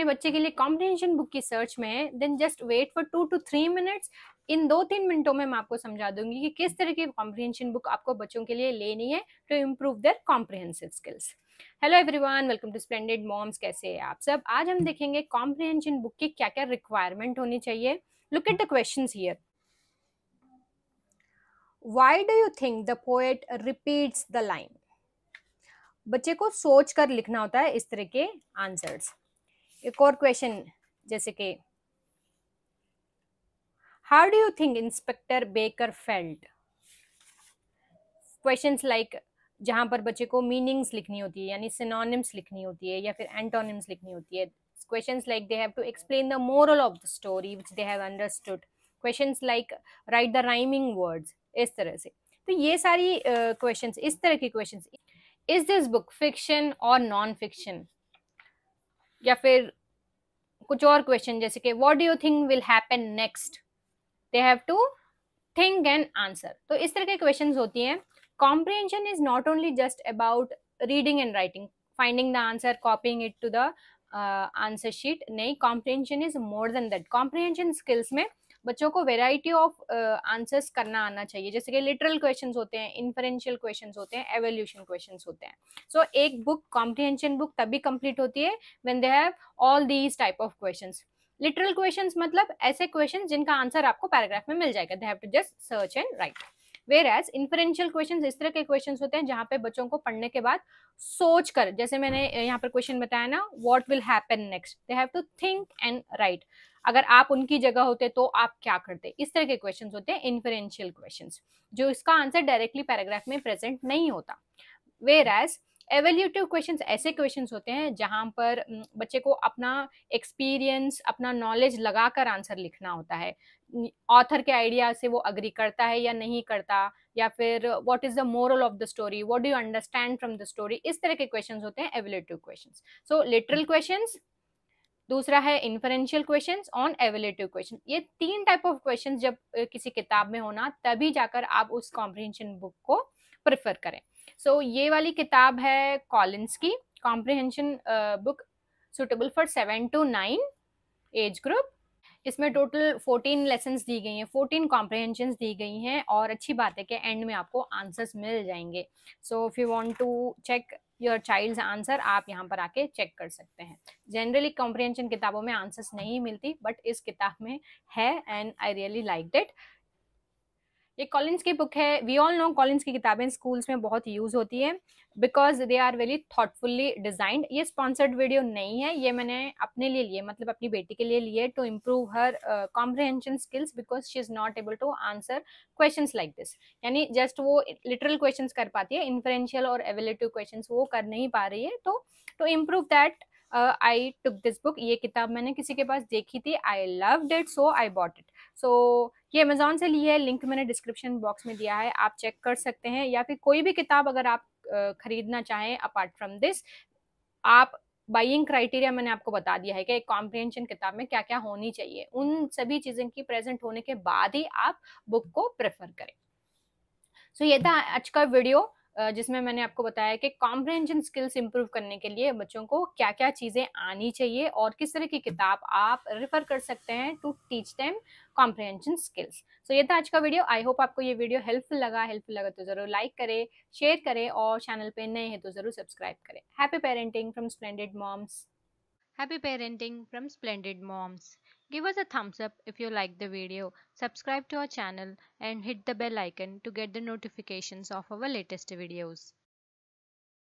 अपने बच्चे के लिए कॉम्पिटेशन बुक की सर्च में है then just wait for two two three minutes इन दो तीन मिनटों में मैं आपको समझा दूंगी कि किस तरह की कॉम्प्रिहेंशन बुक आपको बच्चों के लिए लेनी है to improve their comprehensive skills hello everyone welcome to splendid moms कैसे हैं आप सब आज हम देखेंगे कॉम्प्रिहेंशन बुक की क्या क्या रिक्वायरमेंट होनी चाहिए look at the question here why do you think the poet repeats the line बच्चे को सोच कर लिखना होता है इस तरह के आंसर्स एक और क्वेश्चन जैसे कि how do you think inspector baker felt questions like जहाँ पर बच्चे को मीनिंग्स लिखनी होती है यानी सिनोनिम्स लिखनी होती है या फिर एंटोनिम्स लिखनी होती है questions like they have to explain the moral of the story which they have understood questions like write the rhyming words इस तरह से तो ये सारी क्वेश्चंस uh, इस तरह के questions is this book fiction और नॉन फिक्शन या फिर कुछ और क्वेश्चन जैसे कि what do you think will happen next they have to think and answer तो इस तरह के क्वेश्चंस होती हैं comprehension is not only just about reading and writing finding the answer copying it to the answer sheet नहीं comprehension is more than that comprehension skills में बच्चों को वेराइटी ऑफ आंसर्स करना आना चाहिए जैसे कि लिटरल क्वेश्चन होते हैं इन्फ्रेंशियल क्वेश्चन होते हैं एवेल्यूशन क्वेश्चन होते हैं सो so, एक बुक कॉम्प्रीहेंशन बुक तभी कंप्लीट होती है when they have all these type of question literal question मतलब ऐसे क्वेश्चन जिनका आंसर आपको पैराग्राफ में मिल जाएगा they have to just search and write whereas inferential question इस तरह के क्वेश्चन होते हैं जहाँ पे बच्चों को पढ़ने के बाद सोच कर जैसे मैंने यहाँ पर क्वेश्चन बताया ना what will happen next they have to think and write अगर आप उनकी जगह होते तो आप क्या करते इस तरह के क्वेश्चन होते हैं इन्फ्लुएंशियल क्वेश्चन जो इसका आंसर डायरेक्टली पैराग्राफ में प्रेजेंट नहीं होता वेर एज एवेल्यूटिव क्वेश्चन ऐसे क्वेश्चन होते हैं जहाँ पर बच्चे को अपना एक्सपीरियंस अपना नॉलेज लगाकर आंसर लिखना होता है ऑथर के आइडिया से वो अग्री करता है या नहीं करता या फिर what is the moral of the story what do understand from the story इस तरह के क्वेश्चन होते हैं evaluative question so literal question दूसरा है inferential question and evaluative question ये तीन टाइप ऑफ क्वेश्चन जब किसी किताब में होना तभी जाकर आप उस कॉम्प्रिहेंशन बुक को प्रेफर करें सो so, ये वाली किताब है कॉलिन्स की comprehension book suitable for seven to nine age group इसमें टोटल फोर्टीन लेसन दी गई हैं फोर्टीन कॉम्प्रिहेंशन दी गई हैं और अच्छी बात है कि एंड में आपको आंसर्स मिल जाएंगे so if you want to check your child answer आप यहाँ पर आके चेक कर सकते हैं जनरली कॉम्प्रिहेंशन किताबों में आंसर्स नहीं मिलती बट इस किताब में है and I really like that ये कॉलिन्स की बुक है वी ऑल नो कॉलिन्स की किताबें स्कूल्स में बहुत यूज होती है because they are very thoughtfully designed ये स्पॉन्सर्ड वीडियो नहीं है ये मैंने अपने लिए लिए मतलब अपनी बेटी के लिए लिए to improve her comprehension skills because she is not able to answer question like this यानी जस्ट वो लिटरल क्वेश्चन कर पाती है इन्फ्लुएंशियल और एवेलेटिव क्वेश्चन वो कर नहीं पा रही है तो to improve that I took this book ये किताब मैंने किसी के पास देखी थी I love that so I bought it so ये अमेजोन से ली है लिंक मैंने डिस्क्रिप्शन बॉक्स में दिया है आप चेक कर सकते हैं या फिर कोई भी किताब अगर आप खरीदना चाहें अपार्ट फ्रॉम दिस आप बाइंग क्राइटेरिया मैंने आपको बता दिया है कि एक कॉम्प्रिहेंशन किताब में क्या क्या होनी चाहिए उन सभी चीज़ों की प्रेजेंट होने के बाद ही आप बुक को प्रेफर करें सो so, ये था आज का वीडियो जिसमें मैंने आपको बताया कि कॉम्प्रहेंशन स्किल्स इंप्रूव करने के लिए बच्चों को क्या क्या चीज़ें आनी चाहिए और किस तरह की किताब आप रेफर कर सकते हैं to teach them comprehension skills so ये था आज का वीडियो आई होप आपको ये वीडियो हेल्पफुल लगा हेल्पफुल लगा तो ज़रूर लाइक करें शेयर करें और चैनल पर नए हैं तो ज़रूर सब्सक्राइब करें happy parenting from splendid moms happy parenting from splendid moms Give us a thumbs up if you like the video, subscribe to our channel and hit the bell icon to get the notifications of our latest videos.